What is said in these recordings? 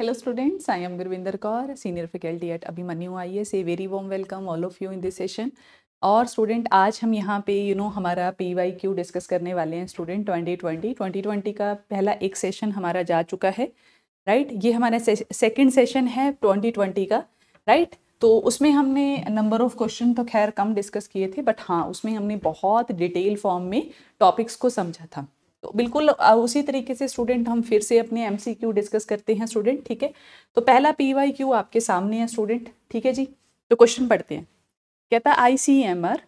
Hello Hello students, I am Gurvinder Kaur, senior faculty at I S A very warm welcome all of you in this session और student आज हम यहाँ पे you you know know, हमारा P Y Q discuss करने वाले हैं student twenty twenty twenty twenty का पहला एक सेशन हमारा जा चुका है राइट right? ये हमारा सेकेंड सेशन है ट्वेंटी ट्वेंटी का राइट right? तो उसमें हमने नंबर ऑफ क्वेश्चन तो खैर कम डिस्कस किए थे बट हाँ उसमें हमने बहुत डिटेल फॉर्म में टॉपिक्स को समझा था तो बिल्कुल उसी तरीके से स्टूडेंट हम फिर से अपने एमसीक्यू डिस्कस करते हैं स्टूडेंट ठीक है तो पहला पीवाईक्यू आपके सामने है स्टूडेंट ठीक है जी तो क्वेश्चन पढ़ते हैं कहता I C M R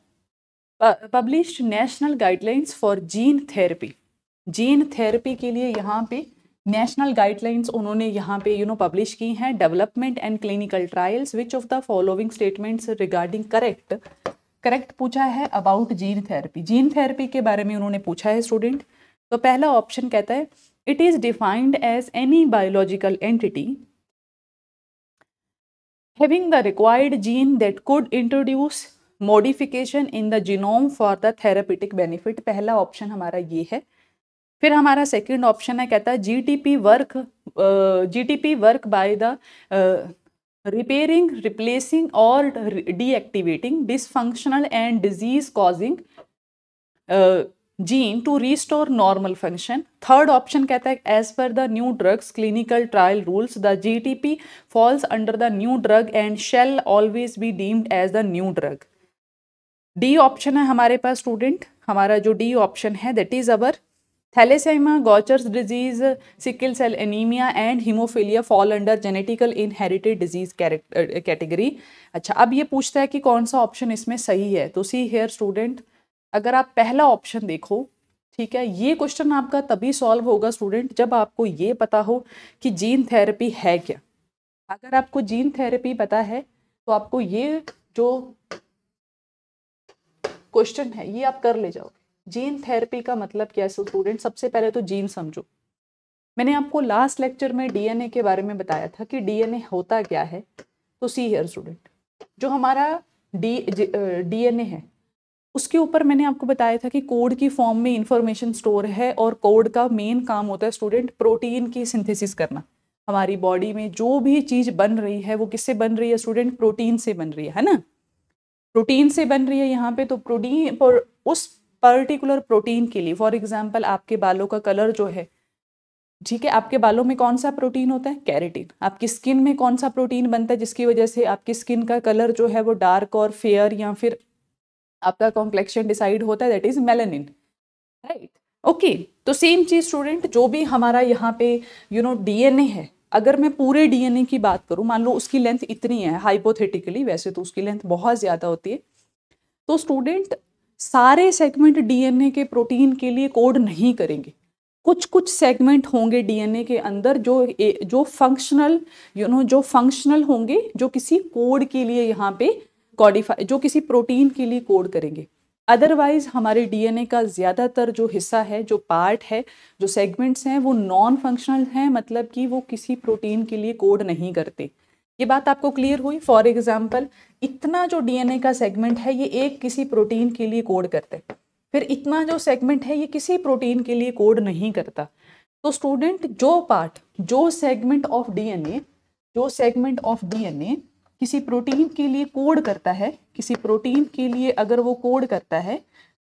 publish national guidelines for gene therapy gene therapy के लिए यहाँ पे नेशनल गाइडलाइंस उन्होंने यहाँ पे यू नो पब्लिश की हैं development and clinical trials which of the following statements regarding correct correct पूछा है about gene therapy gene therapy के बारे में उन्होंने पूछा है स्टूडेंट तो पहला ऑप्शन कहता है it is defined as any biological entity having the required gene that could introduce modification in the genome for the therapeutic benefit पहला ऑप्शन हमारा ये है फिर हमारा सेकंड ऑप्शन है कहता है GTP work GTP work by the repairing replacing और deactivating dysfunctional and disease causing gene to restore normal function third option कहता है as per the new drugs clinical trial rules the G T P falls under the new drug and shall always be deemed as the new drug D option है हमारे पास student हमारा जो डी option है that is our thalassemia Gaucher's disease sickle cell anaemia and haemophilia fall under genetical inherited disease category अच्छा अब ये पूछता है कि कौन सा ऑप्शन इसमें सही है तो सी हेयर स्टूडेंट अगर आप पहला ऑप्शन देखो ठीक है ये क्वेश्चन आपका तभी सॉल्व होगा स्टूडेंट जब आपको ये पता हो कि जीन थेरेपी है क्या अगर आपको जीन थेरेपी पता है तो आपको ये जो क्वेश्चन है ये आप कर ले जाओ जीन थेरेपी का मतलब क्या है स्टूडेंट सबसे पहले तो जीन समझो मैंने आपको लास्ट लेक्चर में डीएनए के बारे में बताया था कि डीएनए होता क्या है तो सी हेयर स्टूडेंट जो हमारा डी डीएनए है उसके ऊपर मैंने आपको बताया था कि कोड की फॉर्म में इंफॉर्मेशन स्टोर है और कोड का मेन काम होता है स्टूडेंट प्रोटीन की सिंथेसिस करना हमारी बॉडी में जो भी चीज़ बन रही है वो किससे बन रही है स्टूडेंट प्रोटीन से बन रही है है ना प्रोटीन से बन रही है यहाँ पे तो प्रोटीन पर उस पर्टिकुलर प्रोटीन के लिए फॉर एग्जाम्पल आपके बालों का कलर जो है ठीक है आपके बालों में कौन सा प्रोटीन होता है कैरेटीन आपकी स्किन में कौन सा प्रोटीन बनता है जिसकी वजह से आपकी स्किन का कलर जो है वो डार्क और फेयर या फिर आपका कॉम्प्लेक्शन डिसाइड होता है that is melanin right okay तो सेम चीज़ स्टूडेंट जो भी हमारा यहाँ पे यू नो डीएनए है अगर मैं पूरे डीएनए की बात करूँ मान लो उसकी लेंथ इतनी है हाइपोथेटिकली वैसे तो उसकी लेंथ बहुत ज़्यादा होती है तो स्टूडेंट सारे सेगमेंट डीएनए के प्रोटीन के लिए कोड नहीं करेंगे कुछ कुछ सेगमेंट होंगे डीएनए के अंदर जो जो फंक्शनल यू नो जो फंक्शनल होंगे जो किसी कोड के लिए यहाँ पे कॉडिफाई जो किसी प्रोटीन के लिए कोड करेंगे अदरवाइज हमारे डीएनए का ज़्यादातर जो हिस्सा है जो पार्ट है जो सेगमेंट्स हैं वो नॉन फंक्शनल हैं मतलब कि वो किसी प्रोटीन के लिए कोड नहीं करते ये बात आपको क्लियर हुई फॉर एग्जाम्पल इतना जो डीएनए का सेगमेंट है ये एक किसी प्रोटीन के लिए कोड करते हैं फिर इतना जो सेगमेंट है ये किसी प्रोटीन के लिए कोड नहीं करता तो स्टूडेंट जो पार्ट जो सेगमेंट ऑफ डीएनए जो सेगमेंट ऑफ डीएनए किसी प्रोटीन के लिए कोड करता है किसी प्रोटीन के लिए अगर वो कोड करता है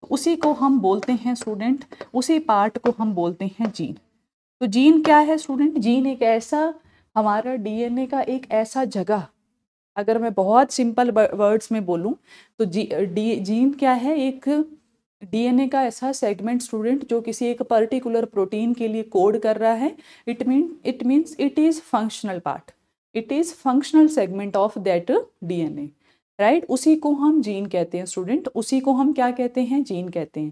तो उसी को हम बोलते हैं स्टूडेंट उसी पार्ट को हम बोलते हैं जीन तो जीन क्या है स्टूडेंट जीन एक ऐसा हमारा डीएनए का एक ऐसा जगह अगर मैं बहुत सिंपल वर्ड्स में बोलूं तो जी डी जीन क्या है एक डीएनए का ऐसा सेगमेंट स्टूडेंट जो किसी एक पर्टिकुलर प्रोटीन के लिए कोड कर रहा है it mean it means it is functional part it is functional segment of that DNA right उसी को हम जीन कहते हैं स्टूडेंट उसी को हम क्या कहते हैं जीन कहते हैं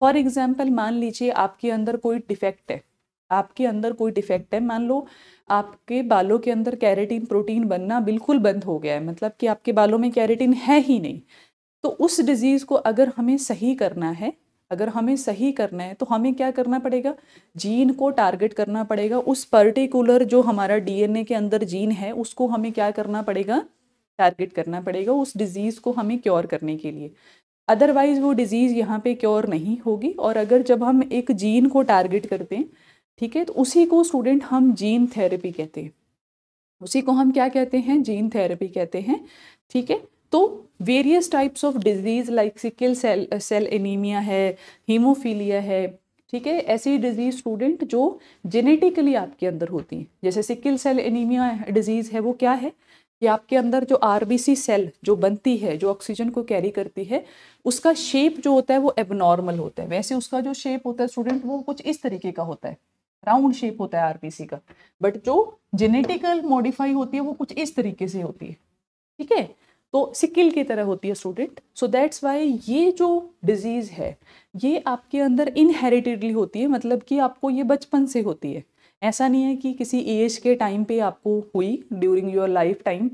फॉर एग्जाम्पल मान लीजिए आपके अंदर कोई डिफेक्ट है आपके अंदर कोई डिफेक्ट है मान लो आपके बालों के अंदर कैरेटीन प्रोटीन बनना बिल्कुल बंद हो गया है मतलब कि आपके बालों में कैरेटीन है ही नहीं तो उस डिज़ीज़ को अगर हमें सही करना है अगर हमें सही करना है तो हमें क्या करना पड़ेगा जीन को टारगेट करना पड़ेगा उस पर्टिकुलर जो हमारा डीएनए के अंदर जीन है उसको हमें क्या करना पड़ेगा टारगेट करना पड़ेगा उस डिज़ीज़ को हमें क्योर करने के लिए अदरवाइज़ वो डिज़ीज़ यहाँ पे क्योर नहीं होगी और अगर जब हम एक जीन को टारगेट करते हैं ठीक है तो उसी को स्टूडेंट हम जीन थेरेपी कहते हैं उसी को हम क्या कहते हैं जीन थेरेपी कहते हैं ठीक है तो various types of diseases like sickle cell cell anaemia है हीमोफीलिया है ठीक है ऐसी डिजीज़ स्टूडेंट जो जेनेटिकली आपके अंदर होती हैं जैसे सिकल सेल एनीमिया डिजीज़ है वो क्या है कि आपके अंदर जो आरबीसी सेल जो बनती है जो ऑक्सीजन को कैरी करती है उसका शेप जो होता है वो एबनॉर्मल होता है वैसे उसका जो शेप होता है स्टूडेंट वो कुछ इस तरीके का होता है राउंड शेप होता है आरबीसी का बट जो जेनेटिकल मॉडिफाई होती है वो कुछ इस तरीके से होती है ठीक है तो सिकिल की तरह होती है स्टूडेंट सो दैट्स वाई ये जो डिजीज़ है ये आपके अंदर इनहेरिटेडली होती है मतलब कि आपको ये बचपन से होती है ऐसा नहीं है कि किसी एज के टाइम पे आपको हुई ड्यूरिंग योर लाइफ टाइम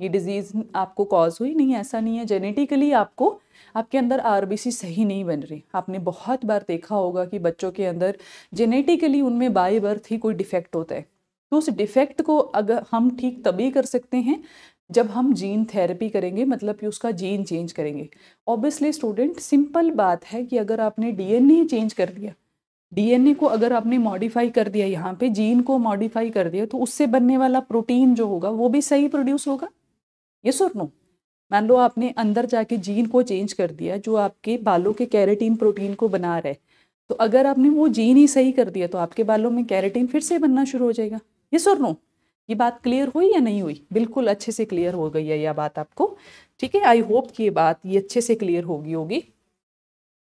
ये डिजीज़ आपको कॉज हुई नहीं ऐसा नहीं है जेनेटिकली आपको आपके अंदर आरबीसी सही नहीं बन रही आपने बहुत बार देखा होगा कि बच्चों के अंदर जेनेटिकली उनमें बाई बर्थ ही कोई डिफेक्ट होता है तो उस डिफेक्ट को अगर हम ठीक तभी कर सकते हैं जब हम जीन थेरेपी करेंगे मतलब कि उसका जीन चेंज करेंगे ऑब्वियसली स्टूडेंट सिंपल बात है कि अगर आपने डीएनए चेंज कर दिया डीएनए को अगर आपने मॉडिफाई कर दिया यहाँ पे जीन को मॉडिफाई कर दिया तो उससे बनने वाला प्रोटीन जो होगा वो भी सही प्रोड्यूस होगा ये सुर नो मान लो आपने अंदर जाके जीन को चेंज कर दिया जो आपके बालों के कैरेटीन प्रोटीन को बना रहा है तो अगर आपने वो जीन ही सही कर दिया तो आपके बालों में कैरेटीन फिर से बनना शुरू हो जाएगा ये सुर नो ये बात क्लियर हुई या नहीं हुई बिल्कुल अच्छे से क्लियर हो गई है यह बात आपको ठीक है आई होप ये बात ये अच्छे से क्लियर होगी होगी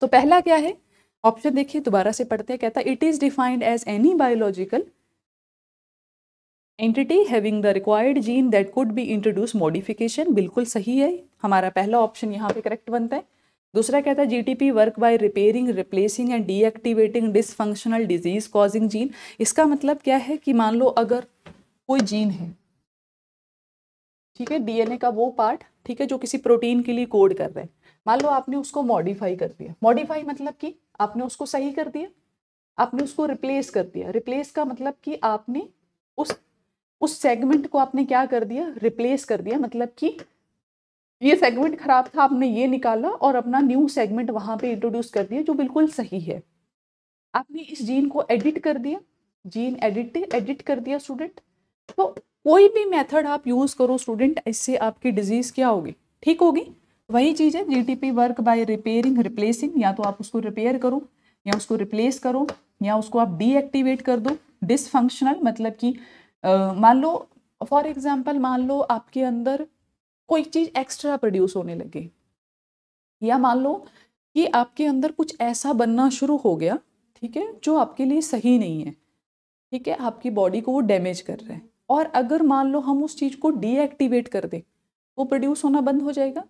तो पहला क्या है ऑप्शन देखिए दोबारा से पढ़ते हैं कहता it is defined as any biological entity having the required gene that could be introduce modification बिल्कुल सही है हमारा पहला ऑप्शन यहाँ पे करेक्ट बनता है दूसरा कहता है GTP work by repairing replacing and deactivating dysfunctional disease causing gene इसका मतलब क्या है कि मान लो अगर कोई जीन है ठीक है डीएनए का वो पार्ट ठीक है जो किसी प्रोटीन के लिए कोड कर रहे हैं मान लो आपने उसको मॉडिफाई कर दिया मॉडिफाई मतलब कि आपने उसको सही कर दिया आपने उसको रिप्लेस कर दिया रिप्लेस का मतलब कि आपने उस उस सेगमेंट को आपने क्या कर दिया रिप्लेस कर दिया मतलब कि ये सेगमेंट खराब था आपने ये निकाला और अपना न्यू सेगमेंट वहां पे इंट्रोड्यूस कर दिया जो बिल्कुल सही है आपने इस जीन को एडिट कर दिया जीन एडिट एडिट कर दिया स्टूडेंट तो कोई भी मेथड आप यूज़ करो स्टूडेंट इससे आपकी डिजीज़ क्या होगी ठीक होगी वही चीज़ है GTP work by repairing replacing या तो आप उसको रिपेयर करो या उसको रिप्लेस करो या उसको आप डीएक्टिवेट कर दो डिसफंक्शनल मतलब कि मान लो फॉर एग्जाम्पल मान लो आपके अंदर कोई चीज़ एक्स्ट्रा प्रोड्यूस होने लगे या मान लो कि आपके अंदर कुछ ऐसा बनना शुरू हो गया ठीक है जो आपके लिए सही नहीं है ठीक है आपकी बॉडी को वो डैमेज कर रहे हैं और अगर मान लो हम उस चीज़ को डीएक्टिवेट कर दें वो प्रोड्यूस होना बंद हो जाएगा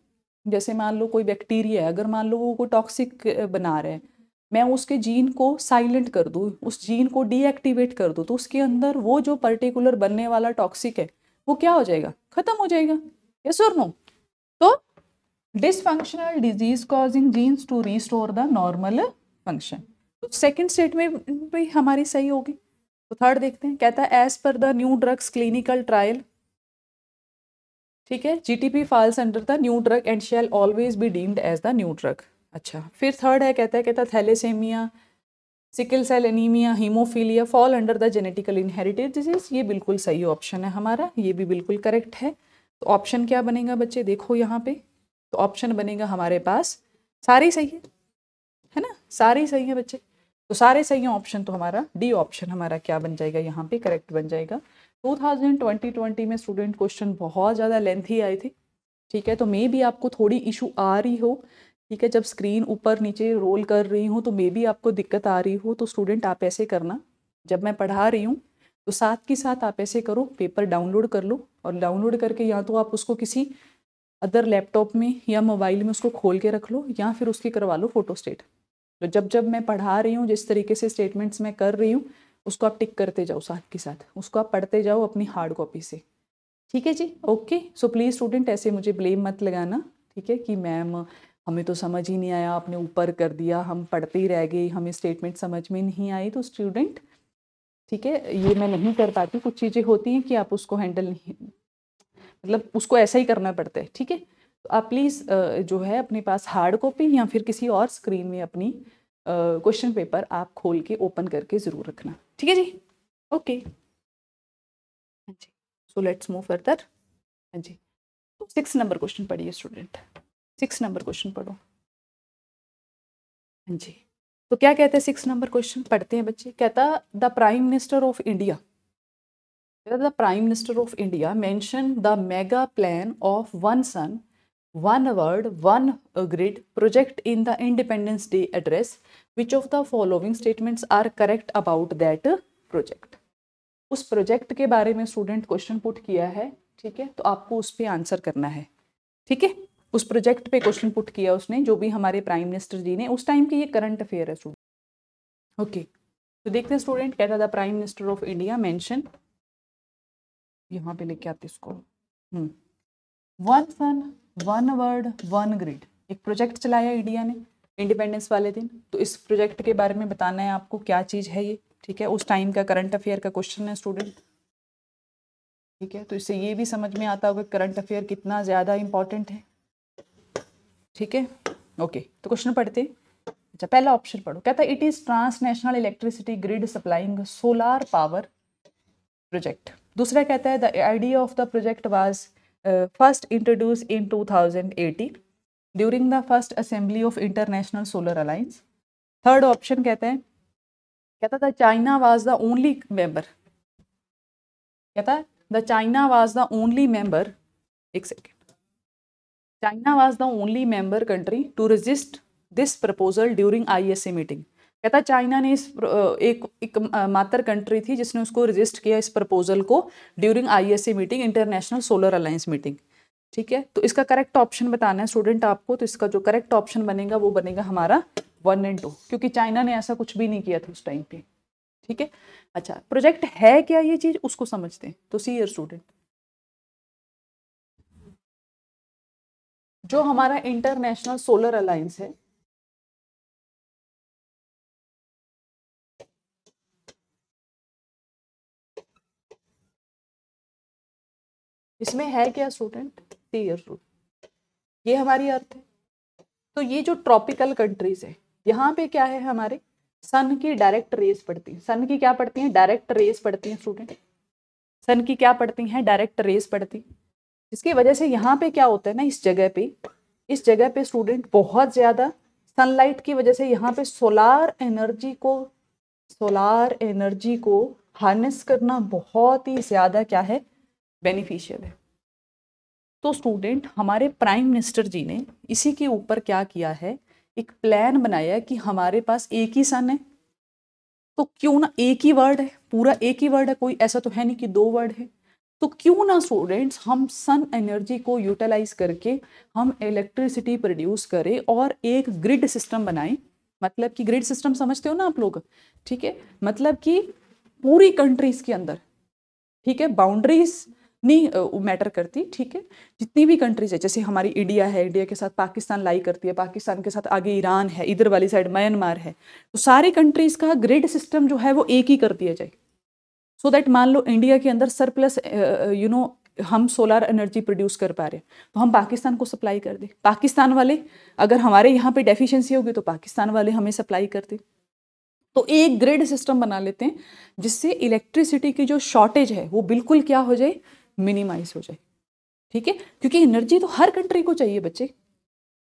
जैसे मान लो कोई बैक्टीरिया है अगर मान लो वो कोई टॉक्सिक बना रहे हैं मैं उसके जीन को साइलेंट कर दूँ उस जीन को डीएक्टिवेट कर दूँ तो उसके अंदर वो जो पर्टिकुलर बनने वाला टॉक्सिक है वो क्या हो जाएगा ख़त्म हो जाएगा ये सुर नो तो dysfunctional disease causing genes to restore the normal function तो सेकेंड स्टेटमेंट भी हमारी सही होगी तो थर्ड देखते हैं कहता है as per the new drugs clinical trial ठीक है GTP falls under the new drug and shall always be deemed as the new drug अच्छा फिर थर्ड है कहता है कहता है thalassemia sickle cell anaemia haemophilia fall under the genetical inherited disease ये बिल्कुल सही ऑप्शन है हमारा ये भी बिल्कुल करेक्ट है तो ऑप्शन क्या बनेगा बच्चे देखो यहाँ पे तो ऑप्शन बनेगा हमारे पास सारे सही है है ना सारे सही है बच्चे तो सारे सही ऑप्शन तो हमारा डी ऑप्शन हमारा क्या बन जाएगा यहाँ पे करेक्ट बन जाएगा 2020-2020 में स्टूडेंट क्वेश्चन बहुत ज़्यादा लेंथी आए थे ठीक है तो मे भी आपको थोड़ी इशू आ रही हो ठीक है जब स्क्रीन ऊपर नीचे रोल कर रही हूँ तो मे भी आपको दिक्कत आ रही हो तो स्टूडेंट आप ऐसे करना जब मैं पढ़ा रही हूँ तो साथ के साथ आप ऐसे करो पेपर डाउनलोड कर लो और डाउनलोड करके या तो आप उसको किसी अदर लैपटॉप में या मोबाइल में उसको खोल के रख लो या फिर उसकी करवा लो फोटो स्टेट तो जब जब मैं पढ़ा रही हूँ जिस तरीके से स्टेटमेंट्स मैं कर रही हूँ उसको आप टिक करते जाओ साथ के साथ उसको आप पढ़ते जाओ अपनी हार्ड कॉपी से ठीक है जी ओके सो प्लीज़ स्टूडेंट ऐसे मुझे ब्लेम मत लगाना ठीक है कि मैम हमें तो समझ ही नहीं आया आपने ऊपर कर दिया हम पढ़ते ही रह गए हमें स्टेटमेंट समझ में नहीं आई तो स्टूडेंट ठीक है ये मैं नहीं कर पाती कुछ चीज़ें होती हैं कि आप उसको हैंडल नहीं मतलब उसको ऐसा ही करना पड़ता है ठीक है आप प्लीज़ जो है अपने पास हार्ड कॉपी या फिर किसी और स्क्रीन में अपनी क्वेश्चन पेपर आप खोल के ओपन करके ज़रूर रखना ठीक है जी ओके हाँ जी सो लेट्स मूव फर्दर हाँ जी तो सिक्स नंबर क्वेश्चन पढ़िए स्टूडेंट सिक्स नंबर क्वेश्चन पढ़ो हाँ जी तो क्या कहते हैं सिक्स नंबर क्वेश्चन पढ़ते हैं बच्चे कहता the prime minister of India the prime minister of India mention the mega plan of one sun one world one grid project in the Independence Day address which of the following statements are correct about that project उस project के बारे में student question put किया है ठीक है तो आपको उस पर आंसर करना है ठीक है उस प्रोजेक्ट पे क्वेश्चन पुट किया उसने जो भी हमारे प्राइम मिनिस्टर जी ने उस टाइम की ये करंट अफेयर है स्टूडेंट ओके तो देखते हैं स्टूडेंट कहता था prime minister of India mention यहाँ पे लेके आते इसको one hmm. Sun one world one grid एक प्रोजेक्ट चलाया इंडिया ने इंडिपेंडेंस वाले दिन तो इस प्रोजेक्ट के बारे में बताना है आपको क्या चीज़ है ये ठीक है उस टाइम का करंट अफेयर का क्वेश्चन है स्टूडेंट ठीक है तो इससे ये भी समझ में आता होगा करंट अफेयर कितना ज़्यादा इम्पॉर्टेंट है ठीक है ओके तो क्वेश्चन पढ़ते अच्छा पहला ऑप्शन पढ़ो कहता है it is transnational electricity grid supplying solar power project दूसरा कहता है the idea of the project was uh, first introduced in 2018 during the first assembly of international solar alliance third option कहते हैं कहता था China was the only member कहता है the China was the only member एक second China was the only member country to resist this proposal during I S A meeting कहता China ने इस एक एक मात्र कंट्री थी जिसने उसको रजिस्ट किया इस प्रपोजल को during ISC meeting international solar alliance meeting ठीक है तो इसका करेक्ट ऑप्शन बताना है स्टूडेंट आपको तो इसका जो करेक्ट ऑप्शन बनेगा वो बनेगा हमारा वन एंड टू क्योंकि चाइना ने ऐसा कुछ भी नहीं किया था उस टाइम पे ठीक है अच्छा प्रोजेक्ट है क्या ये चीज़ उसको समझते हैं तो सी स्टूडेंट जो हमारा इंटरनेशनल सोलर अलायंस है इसमें है क्या स्टूडेंट रूट ये हमारी अर्थ है तो ये जो ट्रॉपिकल कंट्रीज है यहाँ पे क्या है हमारे सन की डायरेक्ट रेस पड़ती है सन की क्या पड़ती है डायरेक्ट रेस पड़ती है स्टूडेंट सन की क्या पड़ती है डायरेक्ट रेस पड़ती इसकी वजह से यहाँ पे क्या होता है ना इस जगह पे इस जगह पे स्टूडेंट बहुत ज़्यादा सनलाइट की वजह से यहाँ पे सोलार एनर्जी को सोलार एनर्जी को हार्नेस करना बहुत ही ज़्यादा क्या है बेनिफिशियल है तो स्टूडेंट हमारे प्राइम मिनिस्टर जी ने इसी के ऊपर क्या किया है एक प्लान बनाया कि हमारे पास एक ही सन है तो क्यों ना एक ही वर्ड है पूरा एक ही वर्ड है कोई ऐसा तो है नहीं कि दो वर्ड है तो क्यों ना स्टूडेंट्स हम सन एनर्जी को यूटिलाइज करके हम इलेक्ट्रिसिटी प्रोड्यूस करें और एक ग्रिड सिस्टम बनाएं मतलब कि ग्रिड सिस्टम समझते हो ना आप लोग ठीक है मतलब कि पूरी कंट्रीज के अंदर ठीक है बाउंड्रीज नहीं वो मैटर करती ठीक है जितनी भी कंट्रीज है जैसे हमारी इंडिया है इंडिया के साथ पाकिस्तान लाई करती है पाकिस्तान के साथ आगे ईरान है इधर वाली साइड म्यांमार है तो सारे कंट्रीज़ का ग्रिड सिस्टम जो है वो एक ही कर दिया जाए सो दैट मान लो इंडिया के अंदर सरप्लस यू नो हम सोलर एनर्जी प्रोड्यूस कर पा रहे हैं तो हम पाकिस्तान को सप्लाई कर दें पाकिस्तान वाले अगर हमारे यहाँ पे डेफिशिएंसी होगी तो पाकिस्तान वाले हमें सप्लाई कर दें तो एक ग्रिड सिस्टम बना लेते हैं जिससे इलेक्ट्रिसिटी की जो शॉर्टेज है वो बिल्कुल क्या हो जाए मिनिमाइज हो जाए ठीक है क्योंकि एनर्जी तो हर कंट्री को चाहिए बच्चे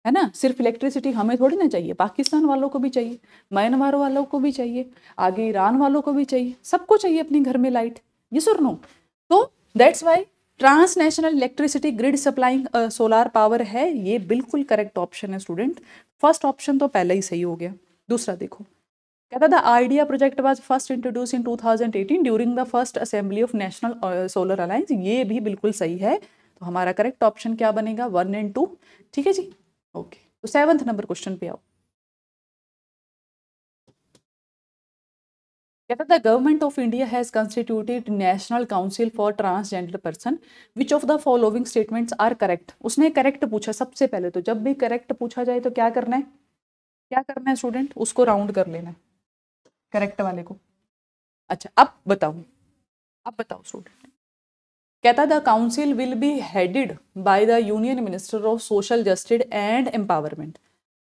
है ना सिर्फ इलेक्ट्रिसिटी हमें थोड़ी ना चाहिए पाकिस्तान वालों को भी चाहिए म्यांमार वालों को भी चाहिए आगे ईरान वालों को भी चाहिए सबको चाहिए अपने घर में लाइट ये सुर नो तो that's why transnational electricity grid supplying solar power है ये बिल्कुल करेक्ट ऑप्शन है स्टूडेंट फर्स्ट ऑप्शन तो पहले ही सही हो गया दूसरा देखो कहता the idea project was first introduce in 2018 during the first assembly of national solar alliance ये भी बिल्कुल सही है तो हमारा करेक्ट ऑप्शन क्या बनेगा वन एंड टू ठीक है जी ओके तो सेवंथ नंबर क्वेश्चन पे आओ कहता था government of India has constituted national council for transgender person which of the following statements are correct उसने करेक्ट पूछा सबसे पहले तो जब भी करेक्ट पूछा जाए तो क्या करना है क्या करना है स्टूडेंट उसको राउंड कर लेना है करेक्ट वाले को अच्छा अब बताओ अब बताओ स्टूडेंट कहता the council will be headed by the union minister of social justice and empowerment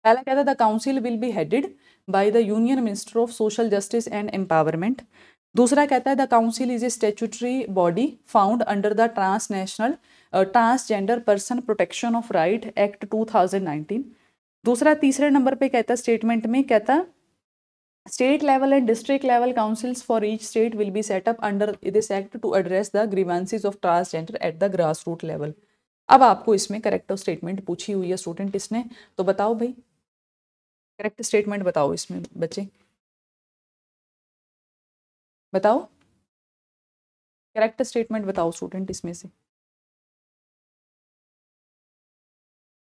पहला कहता the council will be headed by the union minister of social justice and empowerment दूसरा कहता है the council is a statutory body found under the transnational transgender person protection of right act 2019 दूसरा तीसरे number पे कहता statement में कहता State level and district level councils for each state will be set up under this act to address the grievances of transgender at the grassroots level. अब आपको इसमें correct statement पूछी हुई है स्टूडेंट इसने तो बताओ भाई करेक्ट स्टेटमेंट बताओ इसमें बच्चे बताओ करेक्ट स्टेटमेंट बताओ स्टूडेंट इसमें से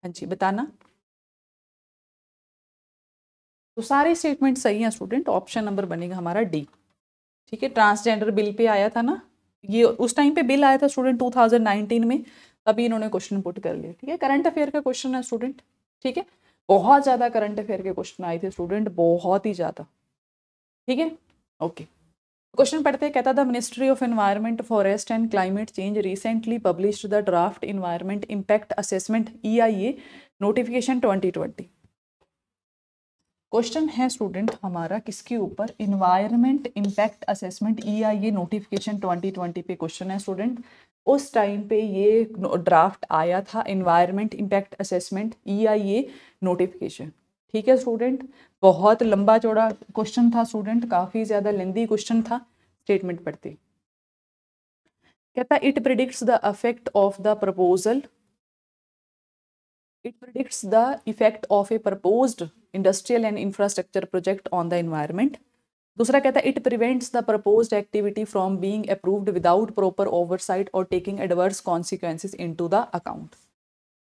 हाँ जी बताना तो सारे स्टेटमेंट सही हैं स्टूडेंट ऑप्शन नंबर बनेगा हमारा डी ठीक है ट्रांसजेंडर बिल पे आया था ना ये उस टाइम पे बिल आया था स्टूडेंट 2019 में तभी इन्होंने क्वेश्चन पुट कर लिया ठीक है करंट अफेयर का क्वेश्चन है स्टूडेंट ठीक है बहुत ज़्यादा करंट अफेयर के क्वेश्चन आए थे स्टूडेंट बहुत ही ज़्यादा ठीक है ओके क्वेश्चन पढ़ते हैं कहता था ministry of environment forest and climate change recently publish the draft environment impact assessment E I A notification twenty twenty question है स्टूडेंट हमारा किसके ऊपर environment impact assessment E I A notification 2020 पे question है स्टूडेंट उस time पे ये draft आया था environment impact assessment E I A notification ठीक है स्टूडेंट बहुत लंबा चौड़ा क्वेश्चन था स्टूडेंट काफ़ी ज़्यादा लेंदी क्वेश्चन था स्टेटमेंट पढ़ते कहता it predicts the effect of the proposal It predicts the effect of a proposed industrial and infrastructure project on the environment. दूसरा कहता है it prevents the propose activity from being approved without proper oversight और taking adverse consequences into the account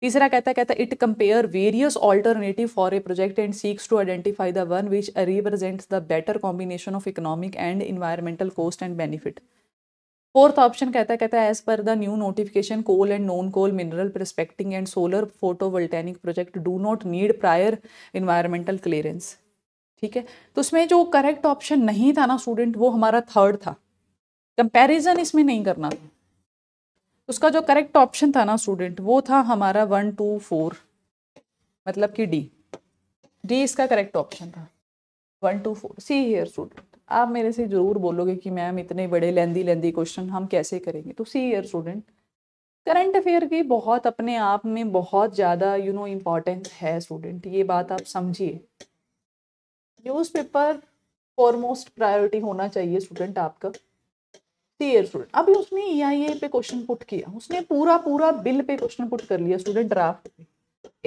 तीसरा कहता है कहता है it compare various alternative for a project and seeks to identify the one which represents the better combination of economic and environmental cost and benefit fourth option कहता है कहता है as per the new notification coal and non coal mineral prospecting and solar photovoltaic project do not need prior environmental clearance ठीक है तो उसमें जो correct option नहीं था ना स्टूडेंट वो हमारा थर्ड था कंपेरिजन इसमें नहीं करना था तो उसका जो करेक्ट ऑप्शन था ना स्टूडेंट वो था हमारा वन टू फोर मतलब कि डी डी इसका करेक्ट ऑप्शन था one two four see here student आप मेरे से ज़रूर बोलोगे कि मैम इतने बड़े लेंदी लेंदी क्वेश्चन हम कैसे करेंगे तो see here student current affair की बहुत अपने आप में बहुत ज़्यादा यू नो इम्पॉर्टेंस है स्टूडेंट ये बात आप समझिए न्यूज़पेपर फॉरमोस्ट प्रायोरिटी होना चाहिए स्टूडेंट आपका सी ईयर स्टूडेंट अभी उसने ई आई ए पे क्वेश्चन पुट किया उसने पूरा पूरा बिल पे क्वेश्चन पुट कर लिया स्टूडेंट ड्राफ्ट पे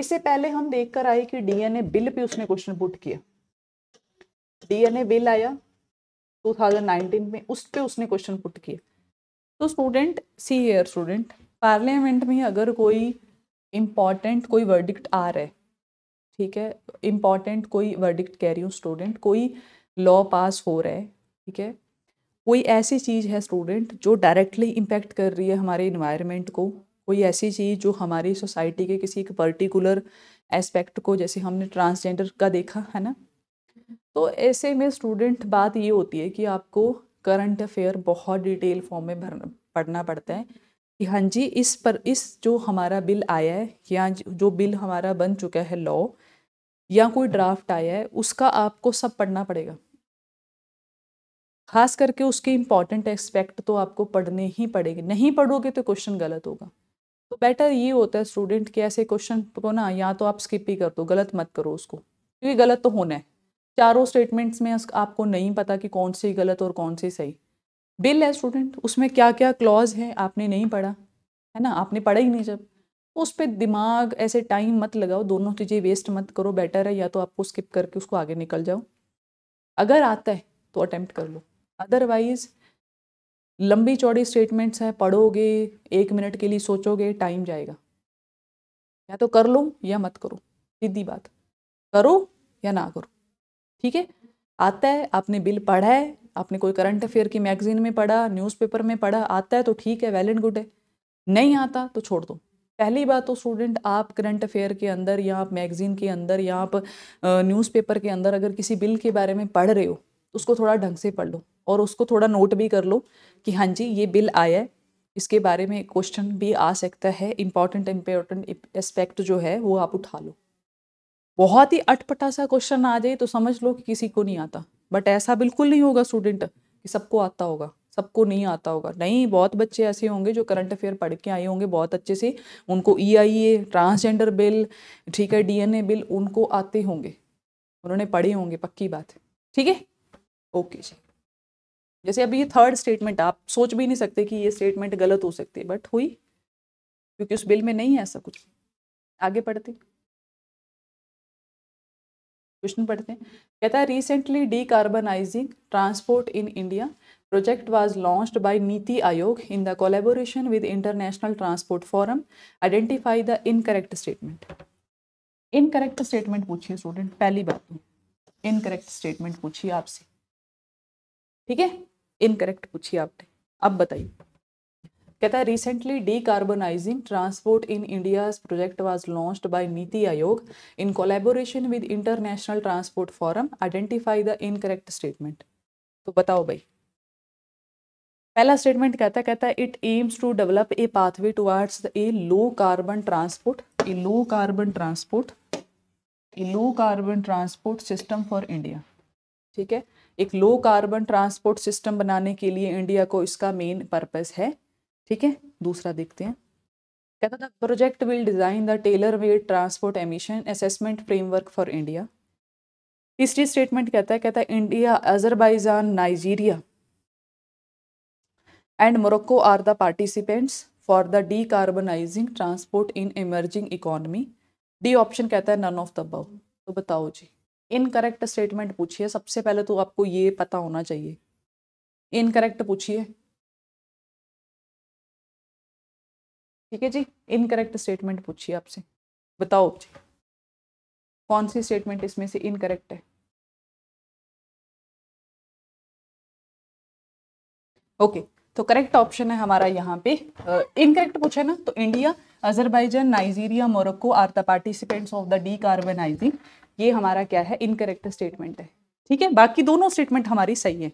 इससे पहले हम देख कर आए कि डीएनए बिल पे उसने क्वेश्चन पुट किया डीएनए बिल आया 2019 में उस पर उसने क्वेश्चन पुट किए तो student see here student parliament में अगर कोई इम्पॉर्टेंट कोई वर्डिक्ट आ रहा है ठीक है इम्पॉर्टेंट कोई वर्डिक्ट कह रही हूँ स्टूडेंट कोई लॉ पास हो रहा है ठीक है कोई ऐसी चीज़ है स्टूडेंट जो डायरेक्टली इम्पेक्ट कर रही है हमारे इन्वायरमेंट को कोई ऐसी चीज़ जो हमारी सोसाइटी के किसी एक पर्टिकुलर एस्पेक्ट को जैसे हमने ट्रांसजेंडर का देखा है ना तो ऐसे में स्टूडेंट बात ये होती है कि आपको करंट अफेयर बहुत डिटेल फॉर्म में भरना पढ़ना पड़ता है कि हाँ जी इस पर इस जो हमारा बिल आया है या जो बिल हमारा बन चुका है लॉ या कोई ड्राफ्ट आया है उसका आपको सब पढ़ना पड़ेगा खास करके उसके इम्पॉर्टेंट एस्पेक्ट तो आपको पढ़ने ही पड़ेंगे नहीं पढ़ोगे तो क्वेश्चन गलत होगा तो बेटर ये होता है स्टूडेंट के ऐसे क्वेश्चन को ना या तो आप स्किप ही कर दो गलत मत करो उसको क्योंकि गलत तो होना है चारों स्टेटमेंट्स में आपको नहीं पता कि कौन सी गलत और कौन सी सही बिल है स्टूडेंट उसमें क्या क्या क्लॉज है आपने नहीं पढ़ा है ना आपने पढ़ा ही नहीं जब तो उस पर दिमाग ऐसे टाइम मत लगाओ दोनों चीज़ें वेस्ट मत करो बेटर है या तो आपको स्किप करके उसको आगे निकल जाओ अगर आता है तो अटैम्प्ट कर लो अदरवाइज लंबी चौड़ी स्टेटमेंट्स हैं पढ़ोगे एक मिनट के लिए सोचोगे टाइम जाएगा या तो कर लो या मत करो सीधी बात करो या ना करो ठीक है आता है आपने बिल पढ़ा है आपने कोई करंट अफेयर की मैगजीन में पढ़ा न्यूज़पेपर में पढ़ा आता है तो ठीक है वेल एंड गुड है नहीं आता तो छोड़ दो पहली बात तो स्टूडेंट आप करंट अफेयर के अंदर या आप मैगज़ीन के अंदर या आप न्यूज़पेपर के अंदर अगर किसी बिल के बारे में पढ़ रहे हो तो उसको थोड़ा ढंग से पढ़ लो और उसको थोड़ा नोट भी कर लो कि हाँ जी ये बिल आया है इसके बारे में क्वेश्चन भी आ सकता है इम्पॉर्टेंट इम्पॉर्टेंट एस्पेक्ट जो है वो आप उठा लो बहुत ही अटपटा सा क्वेश्चन आ जाए तो समझ लो कि किसी को नहीं आता बट ऐसा बिल्कुल नहीं होगा स्टूडेंट कि सबको आता होगा सबको नहीं आता होगा नहीं बहुत बच्चे ऐसे होंगे जो करंट अफेयर पढ़ के आए होंगे बहुत अच्छे से उनको ई आई ए ट्रांसजेंडर बिल ठीक है डीएनए बिल उनको आते होंगे उन्होंने पढ़े होंगे पक्की बात ठीक है ओके जी जैसे अभी ये थर्ड स्टेटमेंट आप सोच भी नहीं सकते कि ये स्टेटमेंट गलत हो सकती है बट हुई क्योंकि उस बिल में नहीं है ऐसा कुछ आगे पढ़ते क्वेश्चन पढ़ते हैं कहता है recently decarbonising transport in India project was launched by Niti Aayog in the collaboration with international transport forum identify the incorrect statement incorrect statement पूछिए स्टूडेंट पहली बात इनकरेक्ट तो। स्टेटमेंट पूछिए आपसे ठीक है इनकरेक्ट पूछिए आपने अब बताइए कहता है recently decarbonising transport in India project was launched by Niti Aayog in collaboration with international transport forum identify the incorrect statement तो बताओ भाई पहला स्टेटमेंट कहता है कहता है it aims to develop a pathway towards a low carbon transport a low carbon transport a low carbon transport system for India ठीक है एक लो कार्बन ट्रांसपोर्ट सिस्टम बनाने के लिए इंडिया को इसका मेन पर्पस है ठीक है दूसरा देखते हैं कहता था project will design the tailor made transport emission assessment framework for India तीसरी स्टेटमेंट कहता है कहता है India Azerbaijan Nigeria and Morocco are the participants for the decarbonising transport in emerging economy D option कहता है none of the बव तो बताओ जी इनकरेक्ट स्टेटमेंट पूछिए सबसे पहले तो आपको ये पता होना चाहिए इनकरेक्ट पूछिए ठीक है जी इनकरेक्ट स्टेटमेंट पूछिए आपसे बताओ जी कौन सी स्टेटमेंट इसमें से इनकरेक्ट है ओके okay, तो करेक्ट ऑप्शन है हमारा यहाँ पे इनकरेक्ट पूछा ना तो India Azerbaijan Nigeria Morocco are the participants of the decarbonising ये हमारा क्या है इनकरेक्ट स्टेटमेंट है ठीक है बाकी दोनों स्टेटमेंट हमारी सही है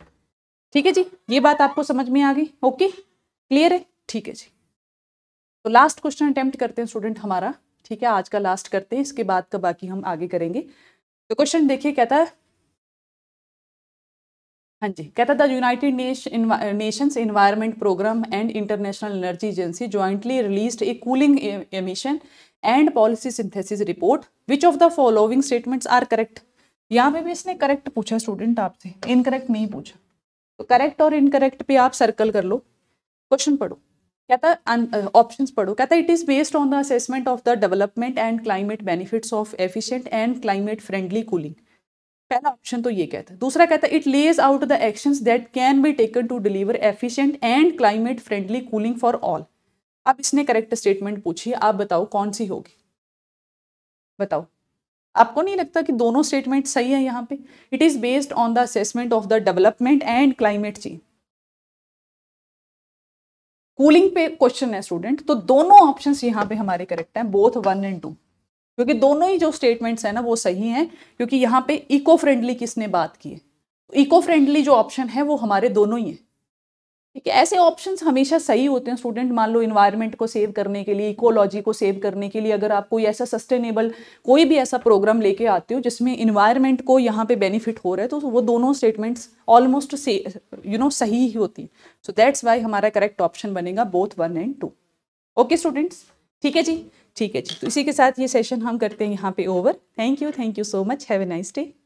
ठीक है जी ये बात आपको समझ में आ गई ओके क्लियर है ठीक है जी तो लास्ट क्वेश्चन अटेम्प्ट करते हैं स्टूडेंट हमारा ठीक है आज का लास्ट करते हैं इसके बाद का बाकी हम आगे करेंगे तो क्वेश्चन देखिए कहता है हाँ जी कहता the United Nations environment programme and international energy agency jointly released a cooling emission and policy synthesis report which of the following statements are correct यहाँ पे भी इसने करेक्ट पूछा स्टूडेंट आपसे इनकरेक्ट नहीं पूछा तो करेक्ट और इनकरेक्ट पे आप सर्कल कर लो क्वेश्चन पढ़ो कहता ऑप्शंस uh, पढ़ो कहता it is based on the assessment of the development and climate benefits of efficient and climate friendly cooling पहला ऑप्शन तो ये कहता है दूसरा कहता है it lays out the actions that can be taken to deliver efficient and climate friendly cooling for all अब इसने करेक्ट स्टेटमेंट पूछी आप बताओ कौन सी होगी बताओ आपको नहीं लगता कि दोनों स्टेटमेंट सही है यहाँ पे it is based on the assessment of the development and climate change cooling पे क्वेश्चन है स्टूडेंट तो दोनों ऑप्शंस यहाँ पे हमारे करेक्ट हैं बोथ वन एंड टू क्योंकि दोनों ही जो स्टेटमेंट्स हैं ना वो सही हैं क्योंकि यहाँ पे इको फ्रेंडली किसने बात की है इको फ्रेंडली जो ऑप्शन है वो हमारे दोनों ही हैं ठीक है ऐसे ऑप्शंस हमेशा सही होते हैं स्टूडेंट मान लो इन्वायरमेंट को सेव करने के लिए इकोलॉजी को सेव करने के लिए अगर आप कोई ऐसा सस्टेनेबल कोई भी ऐसा प्रोग्राम लेके आते हो जिसमें इन्वायरमेंट को यहाँ पे बेनिफिट हो रहा है तो वो दोनों स्टेटमेंट्स ऑलमोस्ट से यू नो सही ही होती सो दैट्स वाई हमारा करेक्ट ऑप्शन बनेगा both one and two okay students ठीक है जी ठीक है जी तो इसी के साथ ये सेशन हम करते हैं यहाँ पे over thank you thank you so much have a nice day